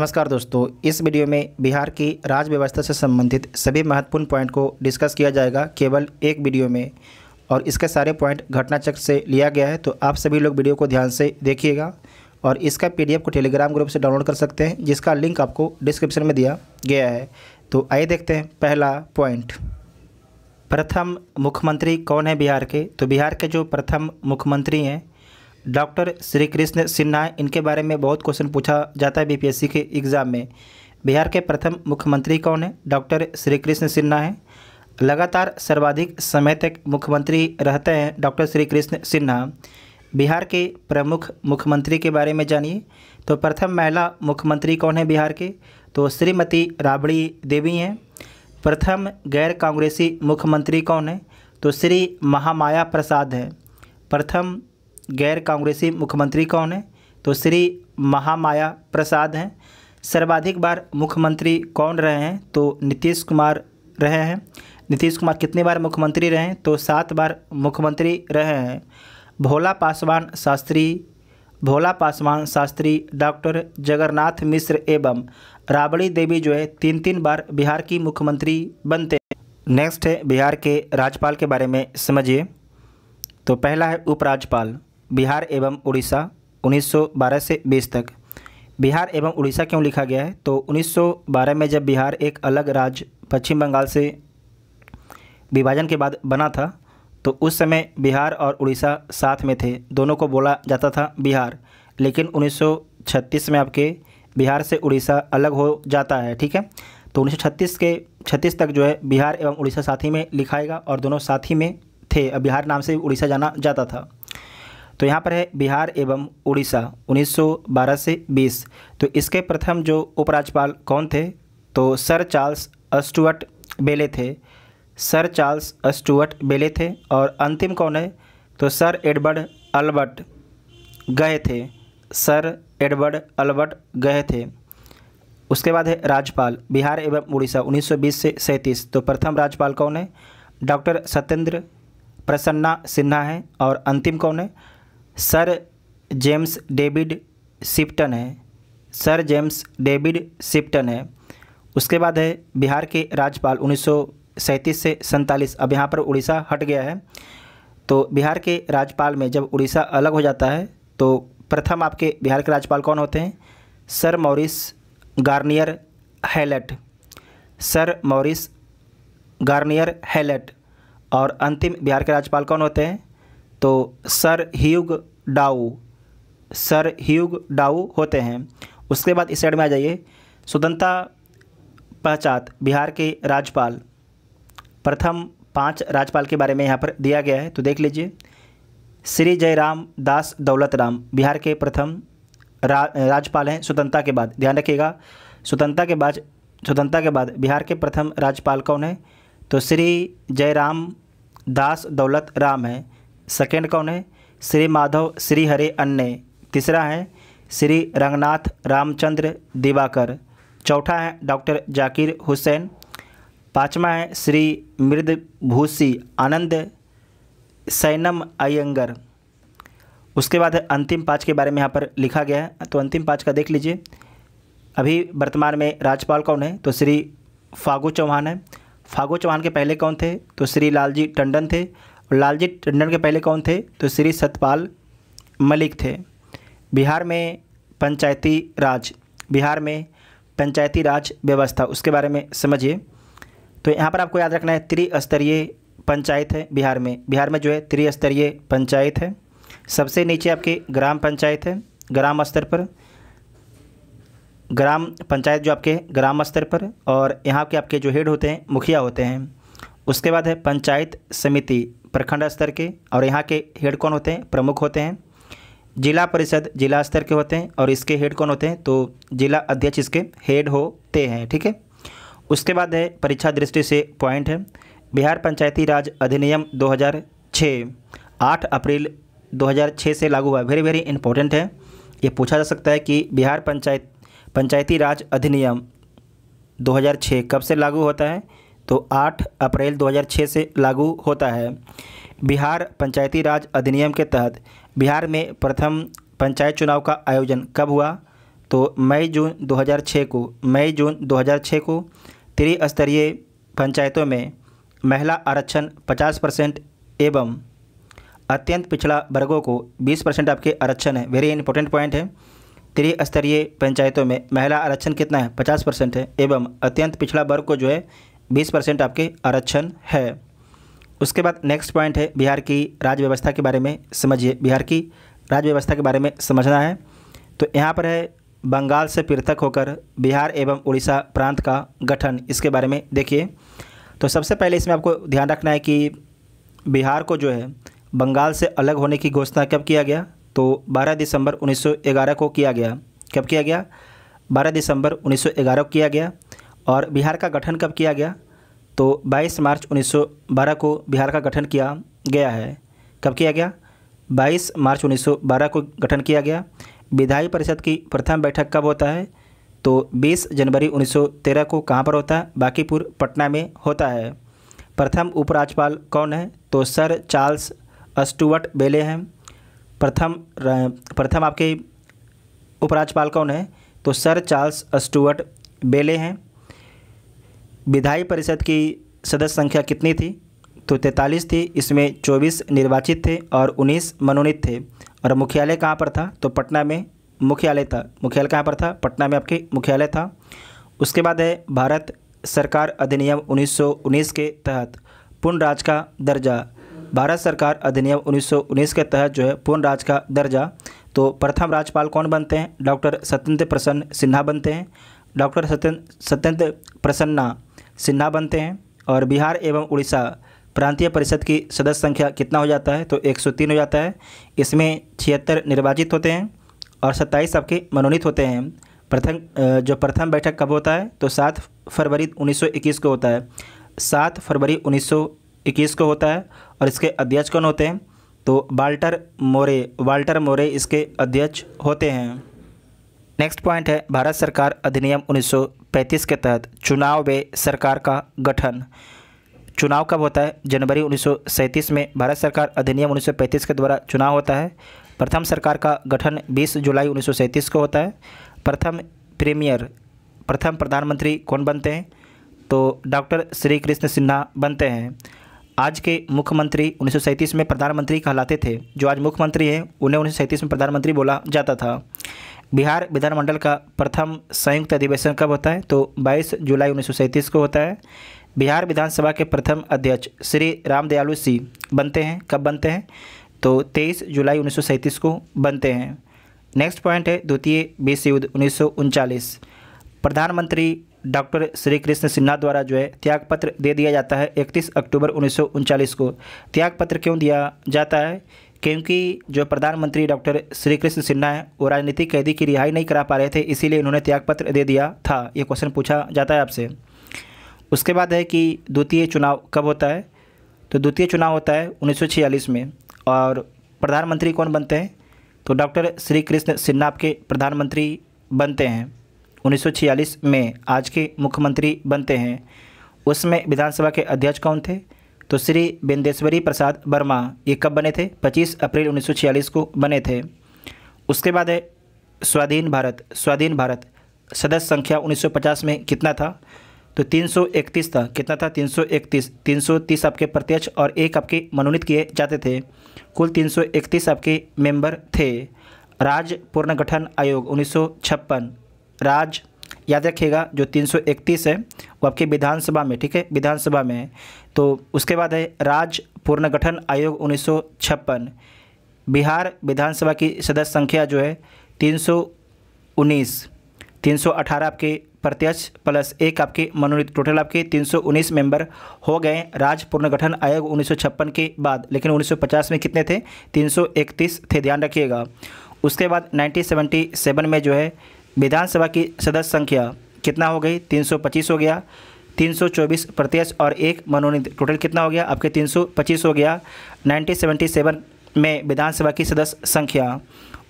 नमस्कार दोस्तों इस वीडियो में बिहार की राज्य व्यवस्था से संबंधित सभी महत्वपूर्ण पॉइंट को डिस्कस किया जाएगा केवल एक वीडियो में और इसके सारे पॉइंट घटनाचक्र से लिया गया है तो आप सभी लोग वीडियो को ध्यान से देखिएगा और इसका पीडीएफ को टेलीग्राम ग्रुप से डाउनलोड कर सकते हैं जिसका लिंक आपको डिस्क्रिप्शन में दिया गया है तो आइए देखते हैं पहला पॉइंट प्रथम मुख्यमंत्री कौन है बिहार के तो बिहार के जो प्रथम मुख्यमंत्री हैं डॉक्टर श्री कृष्ण सिन्हा इनके बारे में बहुत क्वेश्चन पूछा जाता है बीपीएससी के एग्ज़ाम में बिहार के प्रथम मुख्यमंत्री कौन है डॉक्टर श्री कृष्ण सिन्हा है लगातार सर्वाधिक समय तक मुख्यमंत्री रहते हैं डॉक्टर श्री कृष्ण सिन्हा बिहार के प्रमुख मुख्यमंत्री के बारे में जानिए तो प्रथम महिला मुख्यमंत्री कौन है बिहार के तो श्रीमती राबड़ी देवी हैं प्रथम गैर कांग्रेसी मुख्यमंत्री कौन है तो श्री महामाया प्रसाद हैं प्रथम गैर कांग्रेसी मुख्यमंत्री कौन है तो श्री महामाया प्रसाद हैं सर्वाधिक बार मुख्यमंत्री कौन रहे हैं तो नीतीश कुमार रहे हैं नीतीश कुमार कितनी बार मुख्यमंत्री रहे हैं तो सात बार मुख्यमंत्री रहे हैं भोला पासवान शास्त्री भोला पासवान शास्त्री डॉक्टर जगन्नाथ मिश्र एवं राबड़ी देवी जो है तीन तीन बार बिहार की मुख्यमंत्री बनते हैं नेक्स्ट है बिहार के राज्यपाल के बारे में समझिए तो पहला है उपराज्यपाल बिहार एवं उड़ीसा 1912 से 20 तक बिहार एवं उड़ीसा क्यों लिखा गया है तो 1912 में जब बिहार एक अलग राज्य पश्चिम बंगाल से विभाजन के बाद बना था तो उस समय बिहार और उड़ीसा साथ में थे दोनों को बोला जाता था बिहार लेकिन 1936 में आपके बिहार से उड़ीसा अलग हो जाता है ठीक है तो 1936 के 36 तक जो है बिहार एवं उड़ीसा साथ ही में लिखाएगा और दोनों साथ ही में थे अब बिहार नाम से उड़ीसा जाना जाता था तो यहाँ पर है बिहार एवं उड़ीसा 1912 से 20 तो इसके प्रथम जो उपराज्यपाल कौन थे तो सर चार्ल्स अस्टुअर्ट बेले थे सर चार्ल्स अस्टुअर्ट बेले थे और अंतिम कौन है तो सर एडवर्ड अल्बर्ट गए थे सर एडवर्ड अल्बर्ट गए थे उसके बाद है राज्यपाल बिहार एवं उड़ीसा 1920 से सैंतीस तो प्रथम राज्यपाल कौन है डॉक्टर सत्येंद्र प्रसन्ना सिन्हा हैं और अंतिम कौन है सर जेम्स डेविड सिप्टन है सर जेम्स डेविड सिप्टन है उसके बाद है बिहार के राज्यपाल उन्नीस से सैंतालीस अब यहाँ पर उड़ीसा हट गया है तो बिहार के राज्यपाल में जब उड़ीसा अलग हो जाता है तो प्रथम आपके बिहार के राज्यपाल कौन होते हैं sir Maurice Garnier Hallett sir Maurice Garnier Hallett और अंतिम बिहार के राज्यपाल कौन होते हैं तो sir Hugh Dow sir Hugh Dow होते हैं उसके बाद इस साइड में आ जाइए स्वतंत्रता पहचात बिहार के राज्यपाल प्रथम पांच राज्यपाल के बारे में यहाँ पर दिया गया है तो देख लीजिए श्री जयराम दास दौलत राम बिहार के प्रथम रा, राज्यपाल हैं स्वतंत्रता के बाद ध्यान रखिएगा स्वतंत्रता के बाद स्वतंत्रता के बाद बिहार के प्रथम राज्यपाल कौन है तो श्री जयराम दास दौलत राम है सेकेंड कौन है श्री माधव श्री हरे अन्ने तीसरा है श्री रंगनाथ रामचंद्र दिवाकर चौथा है डॉक्टर जाकिर हुसैन पाँचवा है श्री मृदभूषी आनंद सैनम अयंगर उसके बाद अंतिम पाँच के बारे में यहाँ पर लिखा गया है तो अंतिम पाँच का देख लीजिए अभी वर्तमान में राज्यपाल कौन है तो श्री फागू चौहान है फागू चौहान के पहले कौन थे तो श्री लालजी टंडन थे लालजी टंडन के पहले कौन थे तो श्री सतपाल मलिक थे बिहार में पंचायती राज बिहार में पंचायती राज व्यवस्था उसके बारे में समझिए तो यहाँ पर आपको याद रखना है त्रिस्तरीय पंचायत है बिहार में बिहार में जो है त्रिस्तरीय पंचायत है सबसे नीचे आपकी ग्राम पंचायत है ग्राम स्तर पर ग्राम पंचायत जो आपके ग्राम स्तर पर और यहाँ के आपके जो हेड होते हैं मुखिया होते हैं उसके बाद है पंचायत समिति प्रखंड स्तर के और यहाँ के हेड कौन होते हैं प्रमुख होते हैं जिला परिषद जिला स्तर के होते हैं और इसके हेड कौन होते हैं तो जिला अध्यक्ष इसके हेड होते हैं ठीक है उसके बाद है परीक्षा दृष्टि से पॉइंट है बिहार पंचायती राज अधिनियम 2006 8 अप्रैल 2006 से लागू हुआ वेरी वेरी इंपॉर्टेंट है ये पूछा जा सकता है कि बिहार पंचायत पंचायती राज अधिनियम 2006 कब से लागू होता है तो 8 अप्रैल 2006 से लागू होता है बिहार पंचायती राज अधिनियम के तहत बिहार में प्रथम पंचायत चुनाव का आयोजन कब हुआ तो मई जून 2006 को मई जून 2006 को त्रिस्तरीय पंचायतों में महिला आरक्षण 50 परसेंट एवं अत्यंत पिछड़ा वर्गों को 20 परसेंट आपके आरक्षण है वेरी इंपॉर्टेंट पॉइंट है त्रिस्तरीय पंचायतों में महिला आरक्षण कितना है 50 परसेंट है एवं अत्यंत पिछड़ा वर्ग को जो है बीस परसेंट आपके आरक्षण है उसके बाद नेक्स्ट पॉइंट है बिहार की राज्य व्यवस्था के बारे में समझिए बिहार की राज्य व्यवस्था के बारे में समझना है तो यहाँ पर है बंगाल से पृथक होकर बिहार एवं उड़ीसा प्रांत का गठन इसके बारे में देखिए तो सबसे पहले इसमें आपको ध्यान रखना है कि बिहार को जो है बंगाल से अलग होने की घोषणा कब किया गया तो 12 दिसंबर 1911 को किया गया कब किया गया 12 दिसंबर 1911 को किया गया और बिहार का गठन कब किया गया तो 22 मार्च 1912 को बिहार का गठन किया गया है कब किया गया 22 मार्च 1912 को गठन किया गया विधायी परिषद की प्रथम बैठक कब होता है तो 20 जनवरी 1913 को कहाँ पर होता है बाकीपुर पटना में होता है प्रथम उपराज्यपाल कौन है तो सर चार्ल्स स्टुअर्ट बेले हैं प्रथम प्रथम आपके उपराज्यपाल कौन है तो सर चार्ल्स स्टुअर्ट बेले हैं विधायी परिषद की सदस्य संख्या कितनी थी तो तैंतालीस थी इसमें चौबीस निर्वाचित थे और उन्नीस मनोनीत थे और मुख्यालय कहाँ पर था तो पटना में मुख्यालय था मुख्यालय कहाँ पर था पटना में आपके मुख्यालय था उसके बाद है भारत सरकार अधिनियम 1919 के तहत पूर्ण राज का दर्जा भारत सरकार अधिनियम 1919 के तहत जो है पूर्ण राज का दर्जा तो प्रथम राज्यपाल कौन बनते हैं डॉक्टर सत्यन्द्र प्रसन्न सिन्हा बनते हैं डॉक्टर सत्यन सत्यन्द्र प्रसन्ना सिन्हा बनते हैं और बिहार एवं उड़ीसा प्रांतीय परिषद की सदस्य संख्या कितना हो जाता है तो 103 हो जाता है इसमें छिहत्तर निर्वाचित होते हैं और सत्ताईस आपके मनोनीत होते हैं प्रथम जो प्रथम बैठक कब होता है तो सात फरवरी 1921 को होता है सात फरवरी 1921 को होता है और इसके अध्यक्ष कौन होते हैं तो वाल्टर मोरे वाल्टर मोरे इसके अध्यक्ष होते हैं नेक्स्ट पॉइंट है भारत सरकार अधिनियम उन्नीस पैंतीस के तहत चुनाव वे सरकार का गठन चुनाव कब होता है जनवरी उन्नीस में भारत सरकार अधिनियम 1935 के द्वारा चुनाव होता है प्रथम सरकार का गठन 20 जुलाई उन्नीस को होता है प्रथम प्रीमियर प्रथम प्रधानमंत्री कौन बनते हैं तो डॉक्टर श्री कृष्ण सिन्हा बनते हैं आज के मुख्यमंत्री उन्नीस में प्रधानमंत्री कहलाते थे जो आज मुख्यमंत्री हैं उन्हें उन्नीस में प्रधानमंत्री बोला जाता था बिहार विधानमंडल का प्रथम संयुक्त अधिवेशन कब होता है तो 22 जुलाई उन्नीस को होता है बिहार विधानसभा के प्रथम अध्यक्ष श्री राम दयालु सिंह बनते हैं कब बनते हैं तो 23 जुलाई उन्नीस को बनते हैं नेक्स्ट पॉइंट है द्वितीय विश्व युद्ध उन्नीस प्रधानमंत्री डॉक्टर श्री कृष्ण सिन्हा द्वारा जो है त्यागपत्र दे दिया जाता है 31 अक्टूबर उन्नीस को त्यागपत्र क्यों दिया जाता है क्योंकि जो प्रधानमंत्री डॉक्टर श्री कृष्ण सिन्हा हैं वो राजनीतिक कैदी की रिहाई नहीं करा पा रहे थे इसीलिए उन्होंने त्यागपत्र दे दिया था ये क्वेश्चन पूछा जाता है आपसे उसके बाद है कि द्वितीय चुनाव कब होता है तो द्वितीय चुनाव होता है उन्नीस में और प्रधानमंत्री कौन बनते हैं तो डॉक्टर श्री कृष्ण सिन्हा आपके प्रधानमंत्री बनते हैं उन्नीस में आज के मुख्यमंत्री बनते हैं उसमें विधानसभा के अध्यक्ष कौन थे तो श्री बिंदेश्वरी प्रसाद वर्मा ये कब बने थे 25 अप्रैल 1946 को बने थे उसके बाद है स्वाधीन भारत स्वाधीन भारत सदस्य संख्या 1950 में कितना था तो 331 था कितना था 331 330 आपके प्रत्यक्ष और एक आपके मनोनीत किए जाते थे कुल 331 आपके मेंबर थे राज्य पुनर्गठन आयोग उन्नीस राज्य याद रखिएगा जो 331 है वो आपके विधानसभा में ठीक है विधानसभा में है तो उसके बाद है राज्य पुनर्गठन आयोग उन्नीस बिहार विधानसभा की सदस्य संख्या जो है 319 318 आपके प्रत्यक्ष प्लस एक आपके मनोनीत टोटल आपके 319 मेंबर हो गए राज्य पुनर्गठन आयोग उन्नीस के बाद लेकिन 1950 में कितने थे 331 थे ध्यान रखिएगा उसके बाद 1977 में जो है विधानसभा की सदस्य संख्या कितना हो गई 325 हो गया 324 प्रत्यक्ष और एक मनोनीत टोटल कितना हो गया आपके 325 हो गया 1977 में विधानसभा की सदस्य संख्या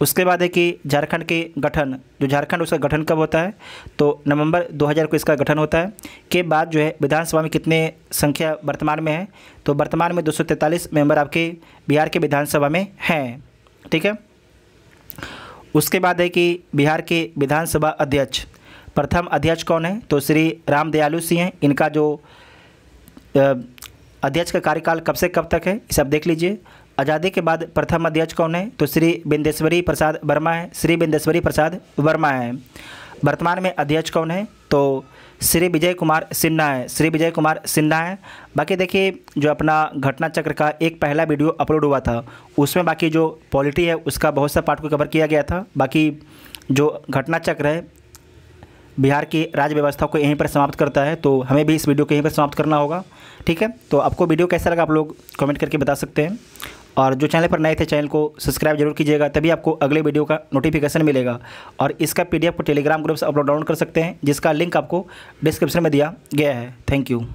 उसके बाद है कि झारखंड के गठन जो झारखंड उसका गठन कब होता है तो नवंबर 2000 को इसका गठन होता है के बाद जो है विधानसभा में कितने संख्या वर्तमान में है तो वर्तमान में 243 मेंबर आपके बिहार के विधानसभा में हैं ठीक है उसके बाद है कि बिहार के विधानसभा अध्यक्ष प्रथम अध्यक्ष कौन है तो श्री राम दयालु सिंह हैं इनका जो अध्यक्ष का कार्यकाल कब से कब तक है सब देख लीजिए आज़ादी के बाद प्रथम अध्यक्ष कौन है तो श्री बिंदेश्वरी प्रसाद वर्मा है श्री बिंदेश्वरी प्रसाद वर्मा है वर्तमान में अध्यक्ष कौन है तो श्री विजय कुमार सिन्हा है श्री विजय कुमार सिन्हा है बाकी देखिए जो अपना घटना चक्र का एक पहला वीडियो अपलोड हुआ था उसमें बाकी जो पॉलिटी है उसका बहुत सा पार्ट को कवर किया गया था बाकी जो घटना चक्र है बिहार की राज्य व्यवस्था को यहीं पर समाप्त करता है तो हमें भी इस वीडियो को यहीं पर समाप्त करना होगा ठीक है तो आपको वीडियो कैसा लगा आप लोग कमेंट करके बता सकते हैं और जो चैनल पर नए थे चैनल को सब्सक्राइब जरूर कीजिएगा तभी आपको अगले वीडियो का नोटिफिकेशन मिलेगा और इसका पीडीएफ को टेलीग्राम ग्रुप से अपलोड डाउनलोड कर सकते हैं जिसका लिंक आपको डिस्क्रिप्शन में दिया गया है थैंक यू